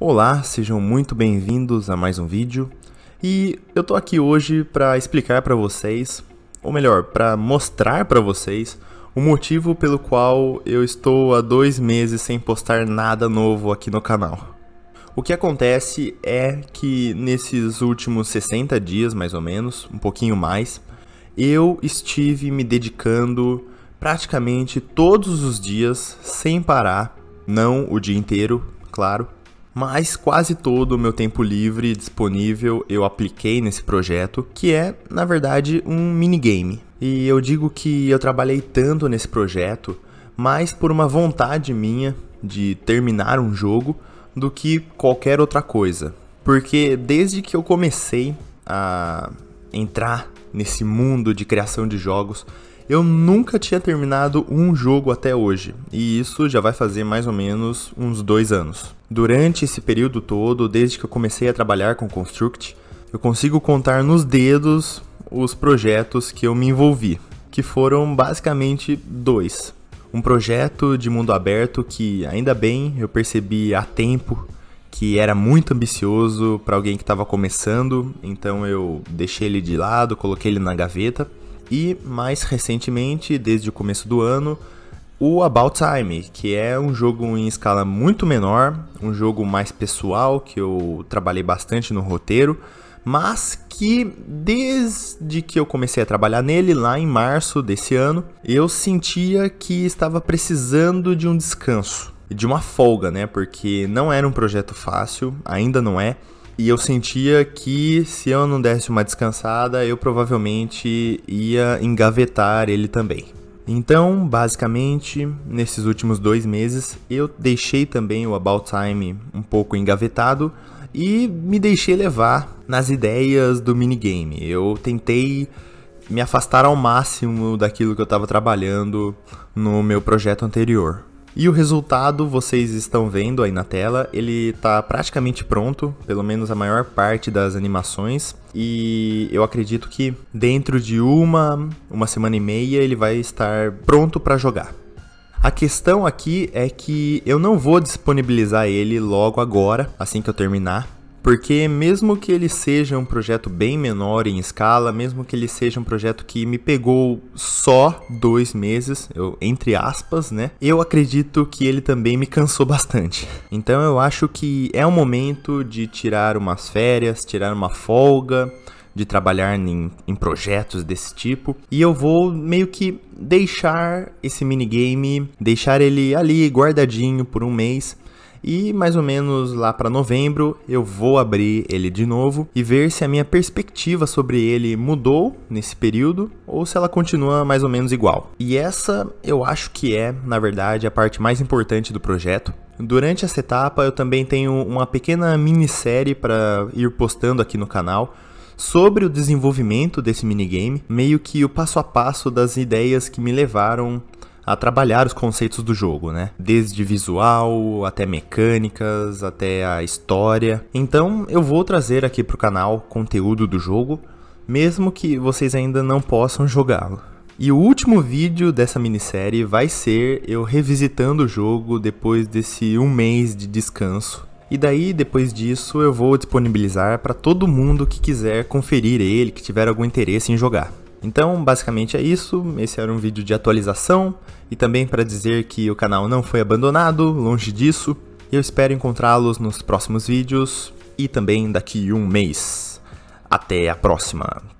Olá, sejam muito bem-vindos a mais um vídeo. E eu tô aqui hoje para explicar para vocês, ou melhor, para mostrar para vocês o motivo pelo qual eu estou há dois meses sem postar nada novo aqui no canal. O que acontece é que nesses últimos 60 dias, mais ou menos, um pouquinho mais, eu estive me dedicando praticamente todos os dias, sem parar, não o dia inteiro, claro, mas quase todo o meu tempo livre disponível eu apliquei nesse projeto, que é, na verdade, um minigame. E eu digo que eu trabalhei tanto nesse projeto, mais por uma vontade minha de terminar um jogo do que qualquer outra coisa. Porque desde que eu comecei a entrar nesse mundo de criação de jogos, eu nunca tinha terminado um jogo até hoje, e isso já vai fazer mais ou menos uns dois anos. Durante esse período todo, desde que eu comecei a trabalhar com Construct, eu consigo contar nos dedos os projetos que eu me envolvi, que foram basicamente dois. Um projeto de mundo aberto que, ainda bem, eu percebi a tempo que era muito ambicioso para alguém que estava começando, então eu deixei ele de lado, coloquei ele na gaveta. E mais recentemente, desde o começo do ano, o About Time, que é um jogo em escala muito menor, um jogo mais pessoal que eu trabalhei bastante no roteiro, mas que desde que eu comecei a trabalhar nele lá em março desse ano, eu sentia que estava precisando de um descanso de uma folga, né? Porque não era um projeto fácil, ainda não é. E eu sentia que se eu não desse uma descansada, eu provavelmente ia engavetar ele também. Então, basicamente, nesses últimos dois meses, eu deixei também o About Time um pouco engavetado e me deixei levar nas ideias do minigame. Eu tentei me afastar ao máximo daquilo que eu estava trabalhando no meu projeto anterior. E o resultado vocês estão vendo aí na tela, ele está praticamente pronto, pelo menos a maior parte das animações. E eu acredito que dentro de uma, uma semana e meia ele vai estar pronto para jogar. A questão aqui é que eu não vou disponibilizar ele logo agora, assim que eu terminar, porque, mesmo que ele seja um projeto bem menor em escala, mesmo que ele seja um projeto que me pegou só dois meses, eu, entre aspas, né? Eu acredito que ele também me cansou bastante. Então, eu acho que é o momento de tirar umas férias, tirar uma folga, de trabalhar em, em, projetos desse tipo. E eu vou meio que deixar esse minigame, deixar ele ali guardadinho por um mês e mais ou menos lá para novembro eu vou abrir ele de novo e ver se a minha perspectiva sobre ele mudou nesse período ou se ela continua mais ou menos igual. E essa eu acho que é, na verdade, a parte mais importante do projeto. Durante essa etapa eu também tenho uma pequena minissérie para ir postando aqui no canal sobre o desenvolvimento desse minigame, meio que o passo a passo das ideias que me levaram a trabalhar os conceitos do jogo, né? Desde visual, até mecânicas, até a história. Então eu vou trazer aqui para o canal conteúdo do jogo, mesmo que vocês ainda não possam jogá-lo. E o último vídeo dessa minissérie vai ser eu revisitando o jogo depois desse um mês de descanso. E daí, depois disso, eu vou disponibilizar para todo mundo que quiser conferir ele, que tiver algum interesse em jogar. Então, basicamente é isso. Esse era um vídeo de atualização e também para dizer que o canal não foi abandonado, longe disso. Eu espero encontrá-los nos próximos vídeos e também daqui um mês. Até a próxima!